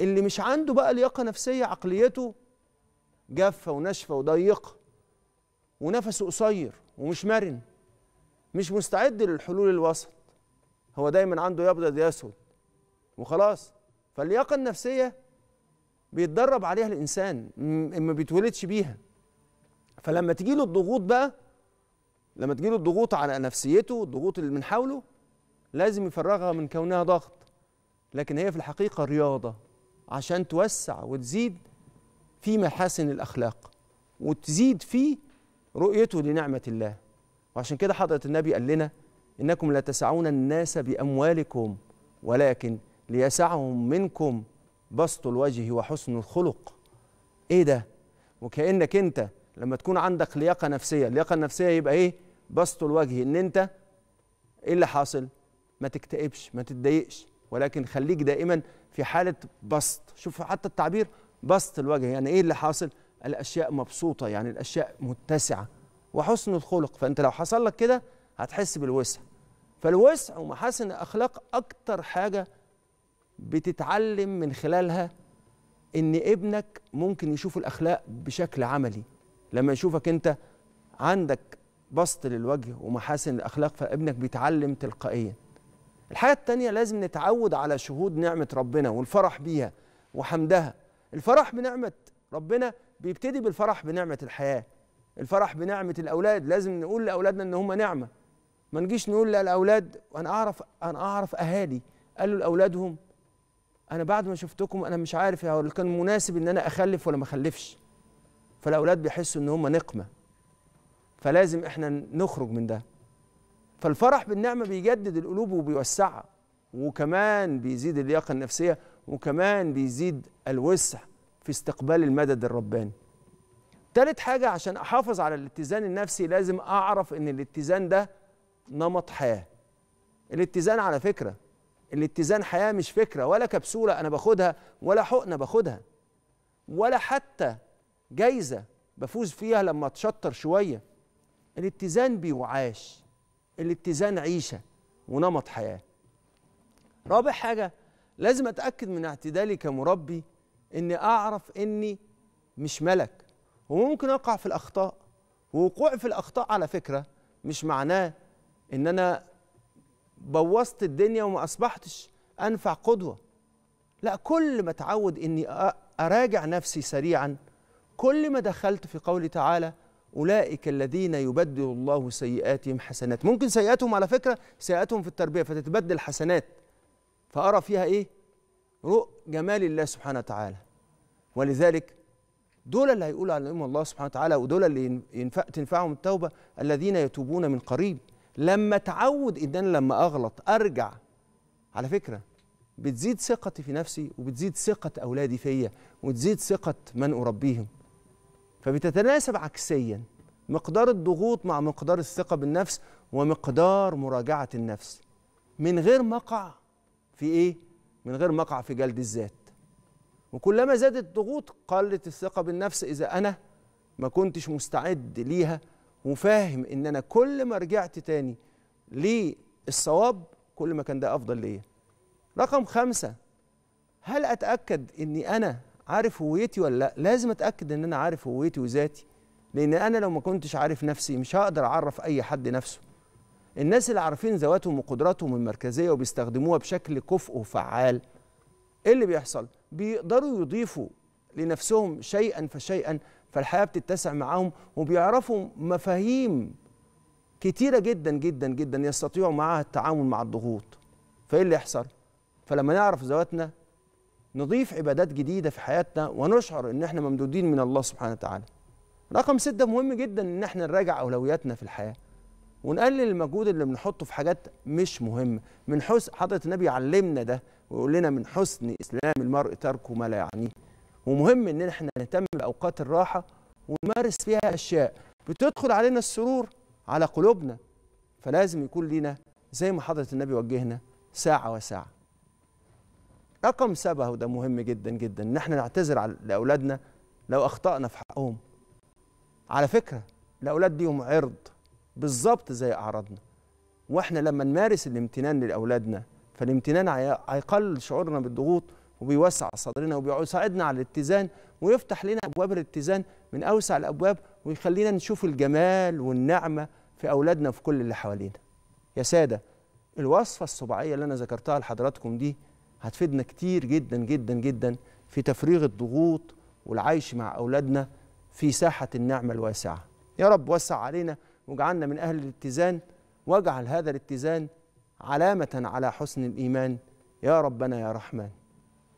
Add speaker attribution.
Speaker 1: اللي مش عنده بقى لياقه نفسيه عقليته جافه وناشفه وضيقه ونفسه قصير ومش مرن مش مستعد للحلول الوسط هو دايما عنده يبدد يسود وخلاص فاللياقه النفسيه بيتدرب عليها الانسان ما بيتولدش بيها فلما تجي له الضغوط بقى لما تجي له الضغوط على نفسيته الضغوط اللي من حوله لازم يفرغها من كونها ضغط لكن هي في الحقيقه رياضه عشان توسع وتزيد في محاسن الأخلاق وتزيد في رؤيته لنعمة الله وعشان كده حضرة النبي قال لنا إنكم لا تسعون الناس بأموالكم ولكن ليسعهم منكم بسط الوجه وحسن الخلق إيه ده؟ وكأنك أنت لما تكون عندك لياقة نفسية اللياقة النفسية يبقى إيه؟ بسط الوجه إن أنت إيه اللي حاصل؟ ما تكتئبش ما تتضايقش ولكن خليك دائما في حالة بسط شوف حتى التعبير بسط الوجه يعني إيه اللي حاصل الأشياء مبسوطة يعني الأشياء متسعة وحسن الخلق فأنت لو حصل لك كده هتحس بالوسع فالوسع ومحاسن الأخلاق أكتر حاجة بتتعلم من خلالها إن ابنك ممكن يشوف الأخلاق بشكل عملي لما يشوفك أنت عندك بسط للوجه ومحاسن الأخلاق فابنك بيتعلم تلقائيا الحاجة التانية لازم نتعود على شهود نعمة ربنا والفرح بيها وحمدها الفرح بنعمة ربنا بيبتدي بالفرح بنعمة الحياة الفرح بنعمة الأولاد لازم نقول لأولادنا إن هم نعمة ما نجيش نقول للأولاد أنا أعرف أنا أعرف أهالي قالوا لأولادهم أنا بعد ما شفتكم أنا مش عارف هو كان مناسب إن أنا أخلف ولا ما أخلفش فالأولاد بيحسوا إن هم نقمة فلازم إحنا نخرج من ده فالفرح بالنعمة بيجدد القلوب وبيوسعها وكمان بيزيد اللياقة النفسية وكمان بيزيد الوسع في استقبال المدد الرباني تالت حاجة عشان أحافظ على الاتزان النفسي لازم أعرف إن الاتزان ده نمط حياة الاتزان على فكرة الاتزان حياة مش فكرة ولا كبسولة أنا باخدها ولا حقنة باخدها ولا حتى جايزة بفوز فيها لما أتشطر شوية الاتزان بيوعاش الاتزان عيشه ونمط حياه رابع حاجه لازم اتاكد من اعتدالي كمربي اني اعرف اني مش ملك وممكن اقع في الاخطاء ووقوعي في الاخطاء على فكره مش معناه ان انا بوظت الدنيا وما اصبحتش انفع قدوه لا كل ما اتعود اني اراجع نفسي سريعا كل ما دخلت في قول تعالى أولئك الذين يبدل الله سيئاتهم حسنات ممكن سيئاتهم على فكرة سيئاتهم في التربية فتتبدل حسنات فأرى فيها إيه رؤ جمال الله سبحانه وتعالى ولذلك دول اللي هيقول عليهم الله سبحانه وتعالى ودول اللي ينفع تنفعهم التوبة الذين يتوبون من قريب لما تعود إن أنا لما أغلط أرجع على فكرة بتزيد ثقتي في نفسي وبتزيد ثقة أولادي فيا وتزيد ثقة من أربيهم فبتتناسب عكسيا مقدار الضغوط مع مقدار الثقة بالنفس ومقدار مراجعة النفس من غير مقع في إيه؟ من غير مقع في جلد الذات وكلما زادت الضغوط قلت الثقة بالنفس إذا أنا ما كنتش مستعد ليها وفاهم إن أنا كل ما رجعت تاني للصواب كل ما كان ده أفضل ليا رقم خمسة هل أتأكد إني أنا عارف هويتي ولا لا لازم اتاكد ان انا عارف هويتي وذاتي لان انا لو ما كنتش عارف نفسي مش هقدر اعرف اي حد نفسه الناس اللي عارفين ذواتهم وقدراتهم المركزيه وبيستخدموها بشكل كفء وفعال ايه اللي بيحصل بيقدروا يضيفوا لنفسهم شيئا فشيئا فالحياه بتتسع معاهم وبيعرفوا مفاهيم كتيره جدا جدا جدا يستطيعوا معاها التعامل مع الضغوط فايه اللي يحصل فلما نعرف ذواتنا نضيف عبادات جديدة في حياتنا ونشعر إن إحنا ممدودين من الله سبحانه وتعالى. رقم ستة مهم جدا إن إحنا نراجع أولوياتنا في الحياة. ونقلل المجهود اللي بنحطه في حاجات مش مهمة من حسن حضرة النبي علمنا ده ويقول لنا من حسن إسلام المرء تركه ما لا يعنيه ومهم إن إحنا نهتم بأوقات الراحة ونمارس فيها أشياء بتدخل علينا السرور على قلوبنا فلازم يكون لينا زي ما حضرة النبي وجهنا ساعة وساعة رقم سبعة وده مهم جدا جدا ان احنا نعتذر لاولادنا لو اخطانا في حقهم على فكره الاولاد ليهم عرض بالظبط زي اعراضنا واحنا لما نمارس الامتنان لاولادنا فالامتنان هيقلل شعورنا بالضغوط وبيوسع صدرنا وبيساعدنا على الاتزان ويفتح لنا ابواب الاتزان من اوسع الابواب ويخلينا نشوف الجمال والنعمه في اولادنا وفي كل اللي حوالينا. يا ساده الوصفه الصباعيه اللي انا ذكرتها لحضراتكم دي هتفيدنا كتير جدا جدا جدا في تفريغ الضغوط والعيش مع أولادنا في ساحة النعمة الواسعة يا رب وسع علينا واجعلنا من أهل الاتزان واجعل هذا الاتزان علامة على حسن الإيمان يا ربنا يا رحمن